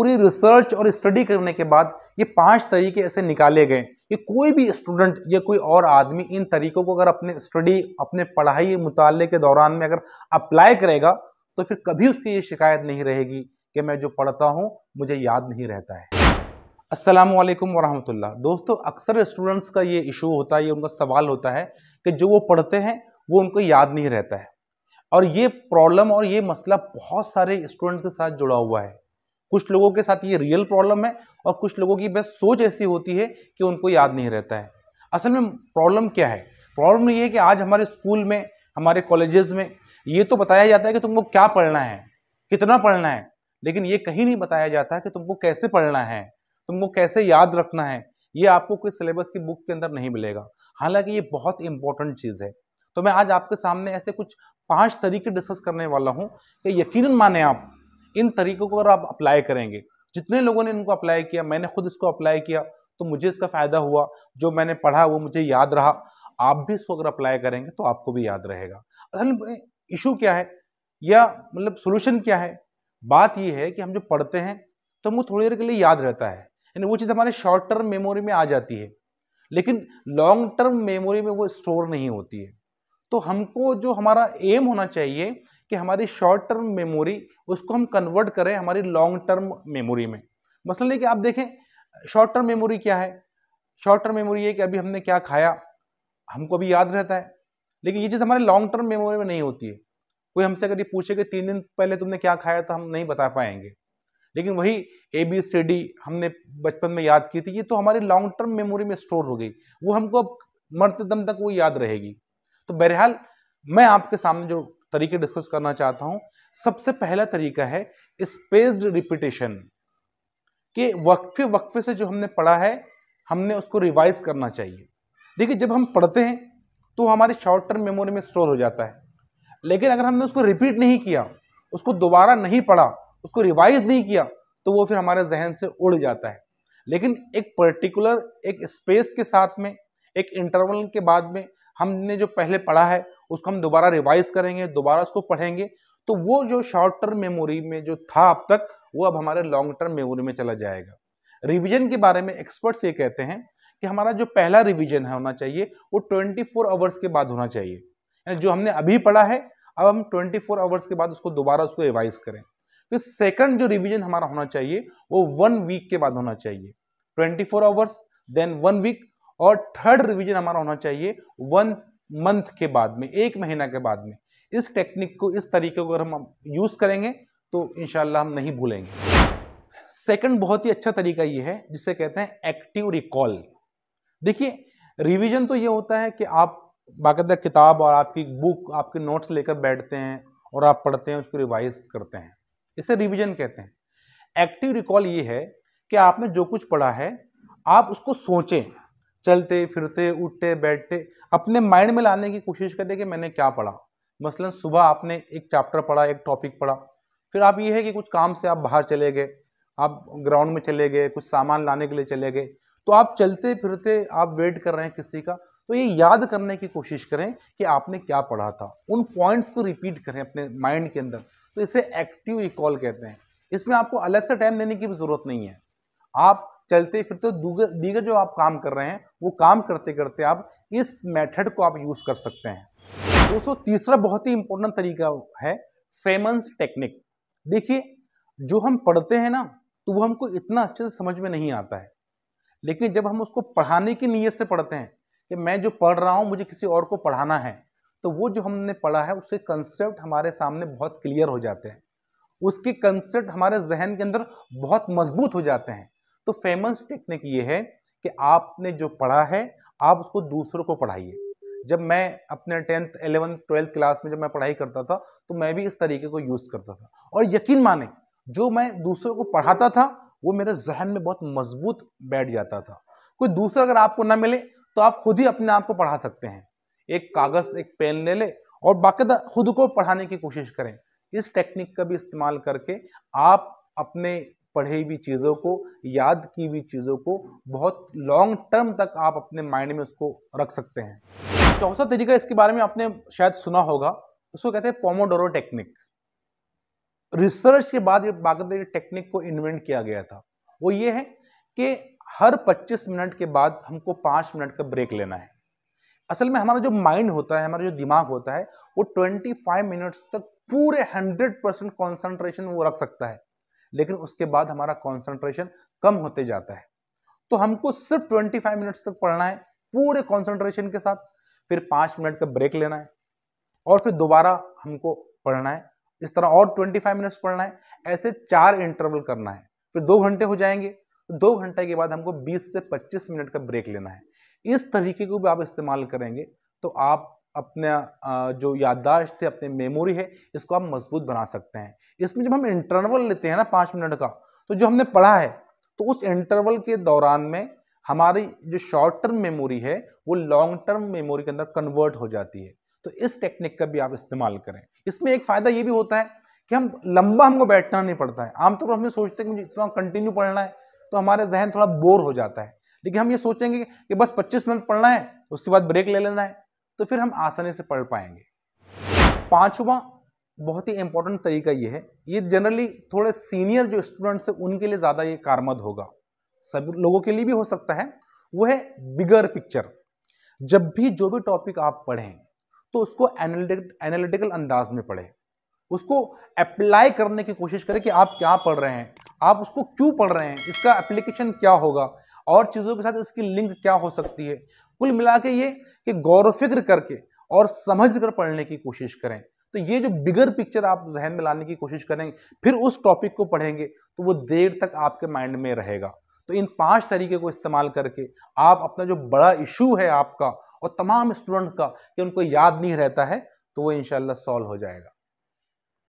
पूरी रिसर्च और स्टडी करने के बाद ये पांच तरीके ऐसे निकाले गए कि कोई भी स्टूडेंट या कोई और आदमी इन तरीकों को अगर अपने स्टडी अपने पढ़ाई मुताले के दौरान में अगर अप्लाई करेगा तो फिर कभी उसकी ये शिकायत नहीं रहेगी कि मैं जो पढ़ता हूँ मुझे याद नहीं रहता है असलम वरहमतुल्ला दोस्तों अक्सर स्टूडेंट्स का ये इशू होता है ये उनका सवाल होता है कि जो वो पढ़ते हैं वो उनको याद नहीं रहता है और ये प्रॉब्लम और ये मसला बहुत सारे स्टूडेंट्स के साथ जुड़ा हुआ है कुछ लोगों के साथ ये रियल प्रॉब्लम है और कुछ लोगों की बस सोच ऐसी होती है कि उनको याद नहीं रहता है असल में प्रॉब्लम क्या है प्रॉब्लम ये है कि आज हमारे स्कूल में हमारे कॉलेजेस में ये तो बताया जाता है कि तुमको क्या पढ़ना है कितना पढ़ना है लेकिन ये कहीं नहीं बताया जाता कि तुमको कैसे पढ़ना है तुमको कैसे याद रखना है ये आपको कोई सिलेबस की बुक के अंदर नहीं मिलेगा हालांकि ये बहुत इंपॉर्टेंट चीज़ है तो मैं आज आपके सामने ऐसे कुछ पांच तरीके डिस्कस करने वाला हूँ कि यकीनन माने आप इन तरीकों को अगर आप अप्लाई करेंगे जितने लोगों ने इनको अप्लाई किया मैंने खुद इसको अप्लाई किया तो मुझे इसका फ़ायदा हुआ जो मैंने पढ़ा वो मुझे याद रहा आप भी इसको अगर अप्लाई करेंगे तो आपको भी याद रहेगा असल इशू क्या है या मतलब सोल्यूशन क्या है बात यह है कि हम जो पढ़ते हैं तो हमको थोड़ी देर के लिए याद रहता है यानी वो चीज़ हमारे शॉर्ट टर्म मेमोरी में आ जाती है लेकिन लॉन्ग टर्म मेमोरी में वो स्टोर नहीं होती है तो हमको जो हमारा एम होना चाहिए कि हमारी शॉर्ट टर्म मेमोरी उसको हम कन्वर्ट करें हमारी लॉन्ग टर्म मेमोरी में मसलन कि आप देखें शॉर्ट टर्म मेमोरी क्या है शॉर्ट टर्म मेमोरी ये कि अभी हमने क्या खाया हमको अभी याद रहता है लेकिन ये चीज़ हमारे लॉन्ग टर्म मेमोरी में नहीं होती है कोई हमसे अगर ये पूछे कि तीन दिन पहले तुमने क्या खाया तो हम नहीं बता पाएंगे लेकिन वही ए बी सी डी हमने बचपन में याद की थी ये तो हमारी लॉन्ग टर्म मेमोरी में स्टोर हो गई वो हमको अब मरते दम तक वो याद रहेगी तो बहरहाल मैं आपके सामने जो तरीके डिस्कस करना चाहता हूं सबसे पहला तरीका है स्पेस्ड रिपीटेशन के वक्फे वक्फे से जो हमने पढ़ा है हमने उसको रिवाइज करना चाहिए देखिए जब हम पढ़ते हैं तो हमारे शॉर्ट टर्म मेमोरी में स्टोर हो जाता है लेकिन अगर हमने उसको रिपीट नहीं किया उसको दोबारा नहीं पढ़ा उसको रिवाइज नहीं किया तो वो फिर हमारे जहन से उड़ जाता है लेकिन एक पर्टिकुलर एक स्पेस के साथ में एक इंटरवल के बाद में हमने जो पहले पढ़ा है उसको हम दोबारा रिवाइज करेंगे दोबारा उसको पढ़ेंगे तो वो जो शॉर्ट टर्म मेमोरी में जो था अब तक वो अब हमारे लॉन्ग टर्म मेमोरी में चला जाएगा रिविजन के बारे में एक्सपर्ट्स ये कहते हैं कि हमारा जो पहला रिविजन है होना चाहिए वो ट्वेंटी आवर्स के बाद होना चाहिए जो हमने अभी पढ़ा है अब हम 24 आवर्स के बाद उसको दोबारा उसको रिवाइज करें तो सेकंड जो रिवीजन हमारा होना चाहिए वो वन वीक के बाद होना चाहिए 24 four hours then one week और थर्ड रिवीजन हमारा होना चाहिए वन मंथ के बाद में एक महीना के बाद में इस टेक्निक को इस तरीके को अगर हम यूज़ करेंगे तो इन हम नहीं भूलेंगे सेकंड बहुत ही अच्छा तरीका ये है जिसे कहते हैं एक्टिव रिकॉल देखिए रिवीजन तो ये होता है कि आप बाकायदा किताब और आपकी बुक आपके नोट्स लेकर बैठते हैं और आप पढ़ते हैं उसको रिवाइज करते हैं इसे रिवीजन कहते हैं एक्टिव रिकॉल ये है कि आपने जो कुछ पढ़ा है आप उसको सोचें चलते फिरते उठते बैठते अपने माइंड में लाने की कोशिश करें कि मैंने क्या पढ़ा मसलन सुबह आपने एक चैप्टर पढ़ा एक टॉपिक पढ़ा फिर आप ये है कि कुछ काम से आप बाहर चले गए आप ग्राउंड में चले गए कुछ सामान लाने के लिए चले गए तो आप चलते फिरते आप वेट कर रहे हैं किसी का तो ये याद करने की कोशिश करें कि आपने क्या पढ़ा था उन पॉइंट्स को रिपीट करें अपने माइंड के अंदर तो इसे एक्टिव रिकॉल कहते हैं इसमें आपको अलग से टाइम देने की भी ज़रूरत नहीं है आप चलते फिरते दीगर जो आप काम कर रहे हैं वो काम करते करते आप इस मेथड को आप यूज़ कर सकते हैं दोस्तों तीसरा बहुत ही इंपॉर्टेंट तरीका है फेमंस टेक्निक देखिए जो हम पढ़ते हैं ना तो वो हमको इतना अच्छे से समझ में नहीं आता है लेकिन जब हम उसको पढ़ाने की नीयत से पढ़ते हैं कि मैं जो पढ़ रहा हूँ मुझे किसी और को पढ़ाना है तो वो जो हमने पढ़ा है उसके कंसेप्ट हमारे सामने बहुत क्लियर हो जाते हैं उसके कंसेप्ट हमारे जहन के अंदर बहुत मजबूत हो जाते हैं तो फेमस टेक्निक ये है कि आपने जो पढ़ा है आप उसको दूसरों को पढ़ाइए जब मैं अपने टेंथ एलेवेंथ ट्वेल्थ क्लास में जब मैं पढ़ाई करता था तो मैं भी इस तरीके को यूज़ करता था और यकीन माने जो मैं दूसरों को पढ़ाता था वो मेरे जहन में बहुत मजबूत बैठ जाता था कोई दूसरा अगर आपको ना मिले तो आप खुद ही अपने आप को पढ़ा सकते हैं एक कागज़ एक पेन ले ले और बाकायदा खुद को पढ़ाने की कोशिश करें इस टेक्निक का भी इस्तेमाल करके आप अपने पढ़ी हुई चीज़ों को याद की हुई चीज़ों को बहुत लॉन्ग टर्म तक आप अपने माइंड में उसको रख सकते हैं चौथा तरीका इसके बारे में आपने शायद सुना होगा उसको कहते हैं पोमोडोरो टेक्निक रिसर्च के बाद ये टेक्निक को इन्वेंट किया गया था वो ये है कि हर 25 मिनट के बाद हमको 5 मिनट का ब्रेक लेना है असल में हमारा जो माइंड होता है हमारा जो दिमाग होता है वो 25 मिनट्स तक पूरे 100 परसेंट कॉन्सेंट्रेशन वो रख सकता है लेकिन उसके बाद हमारा कॉन्सेंट्रेशन कम होते जाता है तो हमको सिर्फ 25 मिनट्स तक पढ़ना है पूरे कॉन्सेंट्रेशन के साथ फिर पांच मिनट का ब्रेक लेना है और फिर दोबारा हमको पढ़ना है इस तरह और 25 मिनट्स पढ़ना है ऐसे चार इंटरवल करना है फिर दो घंटे हो जाएंगे तो दो घंटे के बाद हमको 20 से 25 मिनट का ब्रेक लेना है इस तरीके को भी आप इस्तेमाल करेंगे तो आप अपने जो याददाश्त है अपने मेमोरी है इसको आप मजबूत बना सकते हैं इसमें जब हम इंटरवल लेते हैं ना पाँच मिनट का तो जो हमने पढ़ा है तो उस इंटरवल के दौरान में हमारी जो शॉर्ट टर्म मेमोरी है वो लॉन्ग टर्म मेमोरी के अंदर कन्वर्ट हो जाती है तो इस टेक्निक का भी आप इस्तेमाल करें इसमें एक फ़ायदा ये भी होता है कि हम लंबा हमको बैठना नहीं पड़ता है आमतौर पर हमें सोचते हैं कि मुझे इतना कंटिन्यू पढ़ना है तो हमारे जहन थोड़ा बोर हो जाता है लेकिन हम ये सोचेंगे कि बस 25 मिनट पढ़ना है उसके बाद ब्रेक ले लेना है तो फिर हम आसानी से पढ़ पाएंगे पांचवा बहुत ही इंपॉर्टेंट तरीका ये है ये जनरली थोड़े सीनियर जो स्टूडेंट्स हैं उनके लिए ज़्यादा ये कारमद होगा सब लोगों के लिए भी हो सकता है वो है बिगर पिक्चर जब भी जो भी टॉपिक आप पढ़ें तो उसको एनालिटिकल अंदाज में पढ़ें उसको अप्लाई करने की कोशिश करें कि आप क्या पढ़ रहे हैं आप उसको क्यों पढ़ रहे हैं इसका एप्लीकेशन क्या होगा और चीज़ों के साथ इसकी लिंक क्या हो सकती है कुल मिला के ये कि गौर फिक्र करके और समझ कर पढ़ने की कोशिश करें तो ये जो बिगर पिक्चर आप जहन में लाने की कोशिश करेंगे फिर उस टॉपिक को पढ़ेंगे तो वो देर तक आपके माइंड में रहेगा तो इन पांच तरीके को इस्तेमाल करके आप अपना जो बड़ा इशू है आपका और तमाम स्टूडेंट का कि उनको याद नहीं रहता है तो वो इनशाला सॉल्व हो जाएगा